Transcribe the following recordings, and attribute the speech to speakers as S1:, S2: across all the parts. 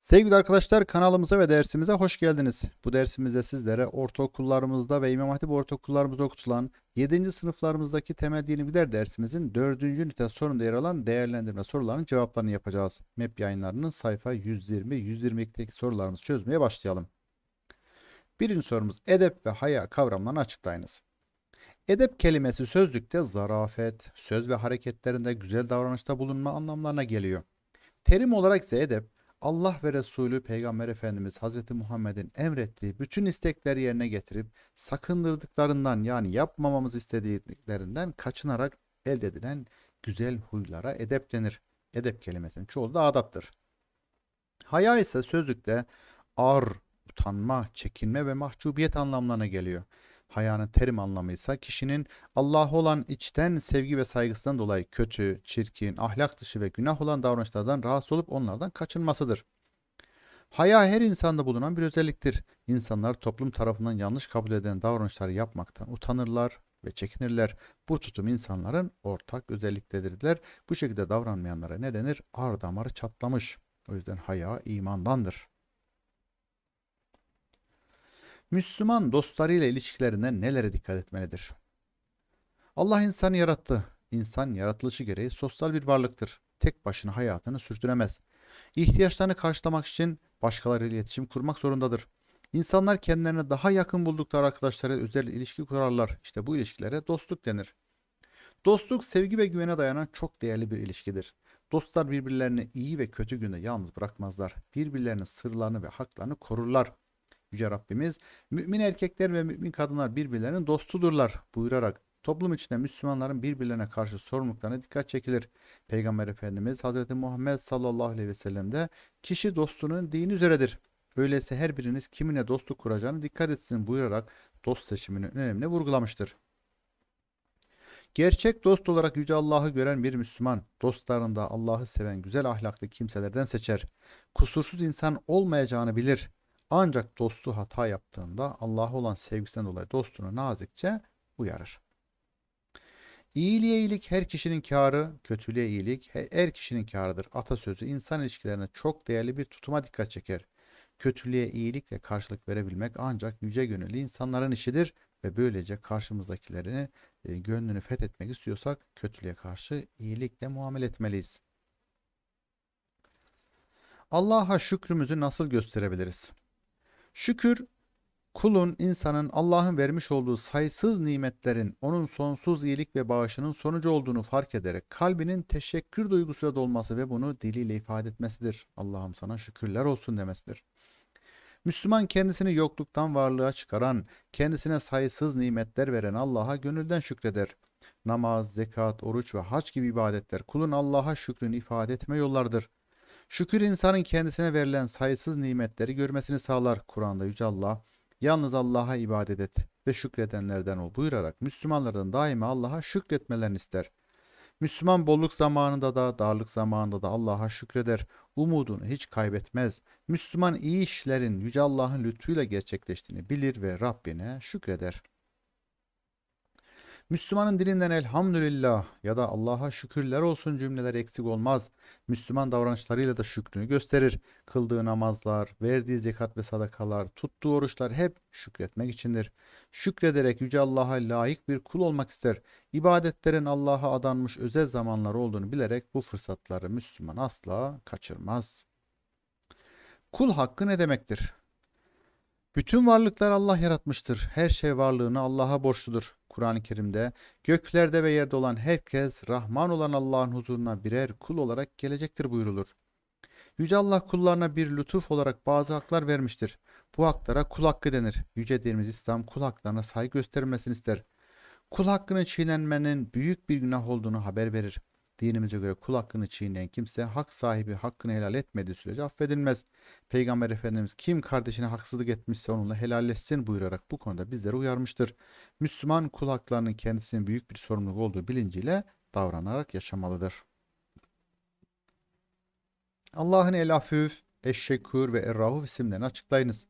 S1: Sevgili arkadaşlar kanalımıza ve dersimize hoş geldiniz. Bu dersimizde sizlere ortaokullarımızda ve İmam Hatip ortaokullarımızda okutulan 7. sınıflarımızdaki temel din bilgiler dersimizin 4. ünite sorunda yer alan değerlendirme sorularının cevaplarını yapacağız. MEP yayınlarının sayfa 120-122'deki sorularımızı çözmeye başlayalım. Birinci sorumuz edep ve haya kavramlarını açıklayınız. Edep kelimesi sözlükte zarafet, söz ve hareketlerinde güzel davranışta bulunma anlamlarına geliyor. Terim olarak ise edep Allah ve Resulü Peygamber Efendimiz Hazreti Muhammed'in emrettiği bütün istekleri yerine getirip sakındırdıklarından yani yapmamamız istediklerinden kaçınarak elde edilen güzel huylara edep denir. Edep kelimesinin çoğu da adaptır. Haya ise sözlükte ar, utanma, çekinme ve mahcubiyet anlamlarına geliyor. Hayanın terim anlamıysa kişinin Allah'a olan içten sevgi ve saygısından dolayı kötü, çirkin, ahlak dışı ve günah olan davranışlardan rahatsız olup onlardan kaçınmasıdır. Haya her insanda bulunan bir özelliktir. İnsanlar toplum tarafından yanlış kabul edilen davranışları yapmaktan utanırlar ve çekinirler. Bu tutum insanların ortak özellikleridirler. Bu şekilde davranmayanlara ne denir? Ar damarı çatlamış. O yüzden haya imandandır. Müslüman dostlarıyla ilişkilerine nelere dikkat etmelidir? Allah insanı yarattı. İnsan yaratılışı gereği sosyal bir varlıktır. Tek başına hayatını sürdüremez. İhtiyaçlarını karşılamak için başkalarıyla iletişim kurmak zorundadır. İnsanlar kendilerine daha yakın buldukları arkadaşlara özel ilişki kurarlar. İşte bu ilişkilere dostluk denir. Dostluk sevgi ve güvene dayanan çok değerli bir ilişkidir. Dostlar birbirlerini iyi ve kötü günde yalnız bırakmazlar. Birbirlerinin sırlarını ve haklarını korurlar. Yüce Rabbimiz mümin erkekler ve mümin kadınlar birbirlerinin dostudurlar buyurarak toplum içinde Müslümanların birbirlerine karşı sorumluluklarına dikkat çekilir. Peygamber Efendimiz Hazreti Muhammed sallallahu aleyhi ve sellem de kişi dostunun dini üzeredir. Öyleyse her biriniz kimine dostluk kuracağını dikkat etsin buyurarak dost seçiminin önemini vurgulamıştır. Gerçek dost olarak Yüce Allah'ı gören bir Müslüman, dostlarında Allah'ı seven güzel ahlaklı kimselerden seçer. Kusursuz insan olmayacağını bilir. Ancak dostu hata yaptığında Allah'a olan sevgisinden dolayı dostunu nazikçe uyarır. İyiliğe iyilik her kişinin karı, kötülüğe iyilik her kişinin karıdır. Atasözü insan ilişkilerine çok değerli bir tutuma dikkat çeker. Kötülüğe iyilikle karşılık verebilmek ancak yüce gönüllü insanların işidir ve böylece karşımızdakilerini e, gönlünü fethetmek istiyorsak kötülüğe karşı iyilikle muamele etmeliyiz. Allah'a şükrümüzü nasıl gösterebiliriz? Şükür kulun, insanın Allah'ın vermiş olduğu sayısız nimetlerin onun sonsuz iyilik ve bağışının sonucu olduğunu fark ederek kalbinin teşekkür duygusuyla dolması ve bunu diliyle ifade etmesidir. Allah'ım sana şükürler olsun demesidir. Müslüman kendisini yokluktan varlığa çıkaran, kendisine sayısız nimetler veren Allah'a gönülden şükreder. Namaz, zekat, oruç ve hac gibi ibadetler kulun Allah'a şükrünü ifade etme yollardır. Şükür insanın kendisine verilen sayısız nimetleri görmesini sağlar Kur'an'da Yüce Allah. Yalnız Allah'a ibadet et ve şükredenlerden ol buyurarak Müslümanlardan daima Allah'a şükretmelerini ister. Müslüman bolluk zamanında da darlık zamanında da Allah'a şükreder. Umudunu hiç kaybetmez. Müslüman iyi işlerin Yüce Allah'ın lütfuyla gerçekleştiğini bilir ve Rabbine şükreder.'' Müslümanın dilinden elhamdülillah ya da Allah'a şükürler olsun cümleler eksik olmaz. Müslüman davranışlarıyla da şükrünü gösterir. Kıldığı namazlar, verdiği zekat ve sadakalar, tuttuğu oruçlar hep şükretmek içindir. Şükrederek Yüce Allah'a layık bir kul olmak ister. İbadetlerin Allah'a adanmış özel zamanlar olduğunu bilerek bu fırsatları Müslüman asla kaçırmaz. Kul hakkı ne demektir? Bütün varlıklar Allah yaratmıştır. Her şey varlığını Allah'a borçludur. Kur'an-ı Kerim'de göklerde ve yerde olan herkes Rahman olan Allah'ın huzuruna birer kul olarak gelecektir buyurulur. Yüce Allah kullarına bir lütuf olarak bazı haklar vermiştir. Bu haklara kul hakkı denir. Yüce dinimiz İslam kul haklarına saygı göstermesini ister. Kul hakkının çiğnenmenin büyük bir günah olduğunu haber verir. Dinimize göre kul hakkını çiğneyen kimse hak sahibi hakkını helal etmediği sürece affedilmez. Peygamber Efendimiz kim kardeşine haksızlık etmişse onunla helalleşsin buyurarak bu konuda bizleri uyarmıştır. Müslüman kul haklarının kendisinin büyük bir sorumluluk olduğu bilinciyle davranarak yaşamalıdır. Allah'ın El Afüf, Eşşekür ve Errahuf isimlerini açıklayınız.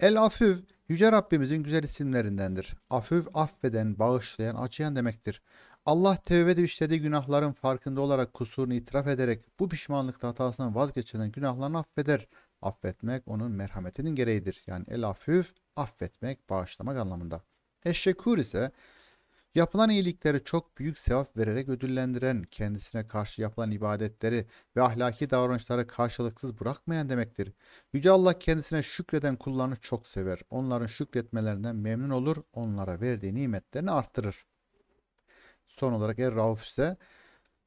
S1: El Afüf, Yüce Rabbimizin güzel isimlerindendir. Afüf, affeden, bağışlayan, acıyan demektir. Allah tevbede işlediği günahların farkında olarak kusurunu itiraf ederek bu pişmanlıkta hatasından vazgeçilen günahlarını affeder. Affetmek onun merhametinin gereğidir. Yani el afüf affetmek, bağışlamak anlamında. Eşşekur ise yapılan iyilikleri çok büyük sevap vererek ödüllendiren, kendisine karşı yapılan ibadetleri ve ahlaki davranışları karşılıksız bırakmayan demektir. Yüce Allah kendisine şükreden kullarını çok sever. Onların şükretmelerinden memnun olur, onlara verdiği nimetlerini arttırır. Son olarak Er Rauf ise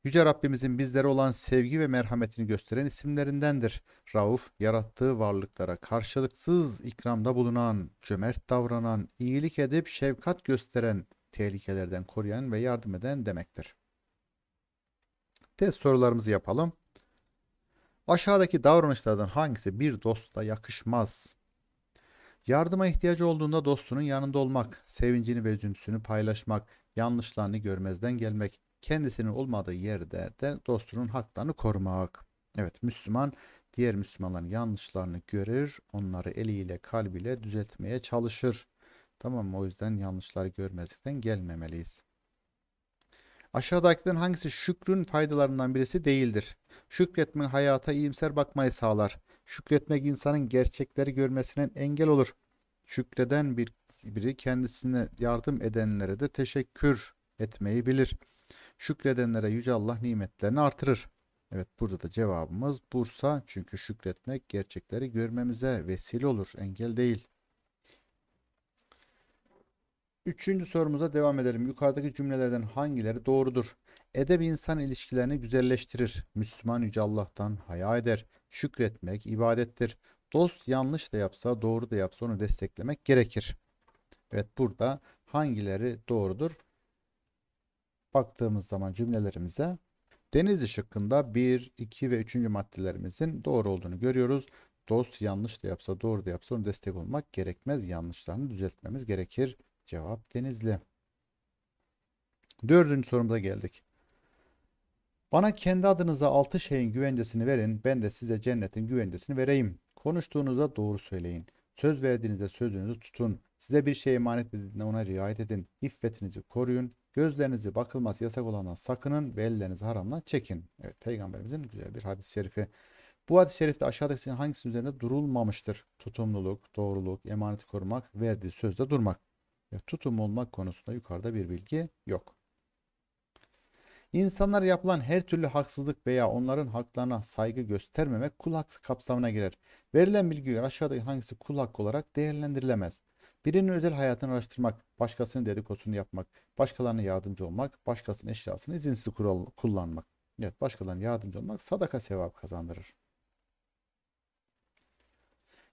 S1: Yüce Rabbimizin bizlere olan sevgi ve merhametini gösteren isimlerindendir. Rauf, yarattığı varlıklara karşılıksız ikramda bulunan, cömert davranan, iyilik edip şefkat gösteren, tehlikelerden koruyan ve yardım eden demektir. Test sorularımızı yapalım. Aşağıdaki davranışlardan hangisi bir dostla yakışmaz? Yardıma ihtiyacı olduğunda dostunun yanında olmak, sevincini ve üzüntüsünü paylaşmak, yanlışlarını görmezden gelmek, kendisinin olmadığı yerlerde dostunun haklarını korumak. Evet Müslüman diğer Müslümanların yanlışlarını görür, onları eliyle kalbiyle düzeltmeye çalışır. Tamam mı? O yüzden yanlışları görmezden gelmemeliyiz. Aşağıdakilerden hangisi şükrün faydalarından birisi değildir? Şükretmek hayata iyimser bakmayı sağlar. Şükretmek insanın gerçekleri görmesinin engel olur. Şükreden bir biri kendisine yardım edenlere de teşekkür etmeyi bilir. Şükredenlere Yüce Allah nimetlerini artırır. Evet burada da cevabımız Bursa çünkü şükretmek gerçekleri görmemize vesile olur, engel değil. Üçüncü sorumuza devam edelim. Yukarıdaki cümlelerden hangileri doğrudur? Edeb insan ilişkilerini güzelleştirir. Müslüman Yüce Allah'tan haya eder. Şükretmek ibadettir. Dost yanlış da yapsa doğru da yapsa onu desteklemek gerekir. Evet burada hangileri doğrudur? Baktığımız zaman cümlelerimize Denizli şıkkında 1, 2 ve 3. maddelerimizin doğru olduğunu görüyoruz. Dost yanlış da yapsa doğru da yapsa onu destek olmak gerekmez. Yanlışlarını düzeltmemiz gerekir. Cevap Denizli. Dördüncü sorumuza geldik. Bana kendi adınıza altı şeyin güvencesini verin. Ben de size cennetin güvencesini vereyim. Konuştuğunuza doğru söyleyin. Söz verdiğinizde sözünüzü tutun. Size bir şey emanet edildiğinde ona riayet edin. İffetinizi koruyun. Gözlerinizi bakılması yasak olana sakının ve ellerinizi haramla çekin. Evet peygamberimizin güzel bir hadis-i şerifi. Bu hadis-i şerifte aşağıdaki hangisi üzerinde durulmamıştır? Tutumluluk, doğruluk, emaneti korumak, verdiği sözde durmak. Ya, tutum olmak konusunda yukarıda bir bilgi yok. İnsanlar yapılan her türlü haksızlık veya onların haklarına saygı göstermemek kul hakkı kapsamına girer. Verilen bilgiler aşağıdaki hangisi kul hakkı olarak değerlendirilemez? Birinin özel hayatını araştırmak, başkasının dedikodusunu yapmak, başkalarına yardımcı olmak, başkasının eşyasını izinsiz kullanmak. Evet, başkalarına yardımcı olmak sadaka sevap kazandırır.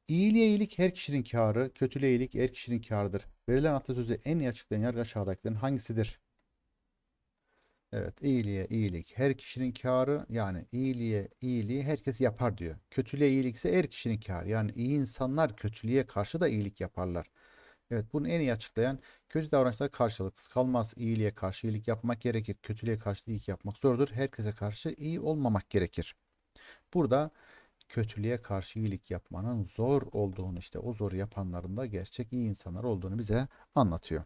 S1: İyiliğe iyilik her kişinin kârı, kötülüğe iyilik her kişinin kârıdır. Verilen atasözü en iyi açıklayan yargı aşağıdakilerin hangisidir? Evet, iyiliğe iyilik her kişinin kârı yani iyiliğe iyiliği herkes yapar diyor. Kötülüğe iyilik ise her kişinin kârı. Yani iyi insanlar kötülüğe karşı da iyilik yaparlar. Evet bunu en iyi açıklayan kötü davranışlar karşılıksız kalmaz. İyiliğe karşı iyilik yapmak gerekir. Kötülüğe karşı iyilik yapmak zordur. Herkese karşı iyi olmamak gerekir. Burada kötülüğe karşı iyilik yapmanın zor olduğunu işte o zor yapanların da gerçek iyi insanlar olduğunu bize anlatıyor.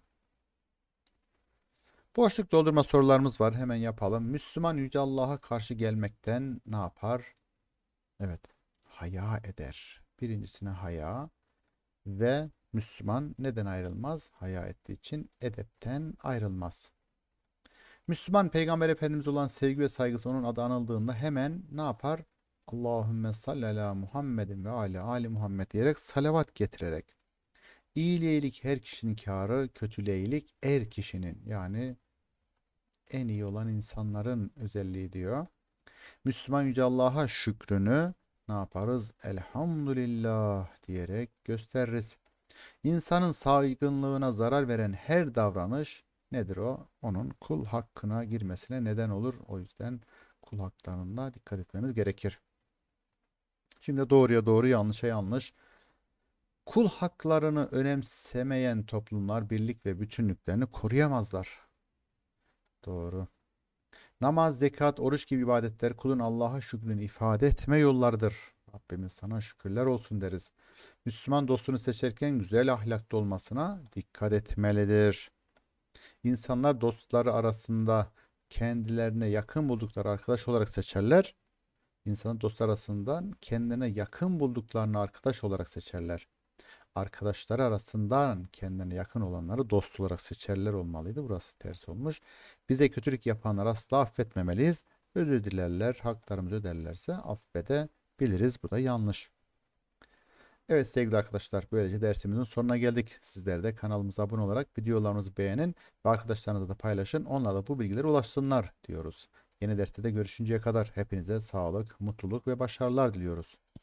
S1: Boşluk doldurma sorularımız var. Hemen yapalım. Müslüman Yüce Allah'a karşı gelmekten ne yapar? Evet. Haya eder. Birincisine haya ve Müslüman neden ayrılmaz? Haya ettiği için edepten ayrılmaz. Müslüman Peygamber Efendimiz olan sevgi ve saygısı onun adı anıldığında hemen ne yapar? Allahümme salli ala Muhammedin ve ala Ali Muhammed diyerek salavat getirerek. İyiliğe iyilik her kişinin kârı, kötülüğe iyilik er kişinin yani en iyi olan insanların özelliği diyor. Müslüman Yüce Allah'a şükrünü ne yaparız? Elhamdülillah diyerek gösteririz. İnsanın saygınlığına zarar veren her davranış nedir o? Onun kul hakkına girmesine neden olur. O yüzden kul haklarına dikkat etmemiz gerekir. Şimdi doğruya doğru yanlışa yanlış. Kul haklarını önemsemeyen toplumlar birlik ve bütünlüklerini koruyamazlar. Doğru. Namaz, zekat, oruç gibi ibadetler kulun Allah'a şükrünü ifade etme yollardır. Rabbimiz sana şükürler olsun deriz. Müslüman dostunu seçerken güzel ahlaklı olmasına dikkat etmelidir. İnsanlar dostları arasında kendilerine yakın buldukları arkadaş olarak seçerler. İnsanın dostlar arasından kendine yakın bulduklarını arkadaş olarak seçerler. Arkadaşları arasından kendine yakın olanları dost olarak seçerler olmalıydı. Burası ters olmuş. Bize kötülük yapanları asla affetmemeliyiz. Özür dilerler, haklarımızı öderlerse affede biliriz. Bu da yanlış. Evet sevgili arkadaşlar böylece dersimizin sonuna geldik. Sizler de kanalımıza abone olarak videolarımızı beğenin ve arkadaşlarınızla da paylaşın. Onlar da bu bilgilere ulaşsınlar diyoruz. Yeni derste de görüşünceye kadar hepinize sağlık, mutluluk ve başarılar diliyoruz.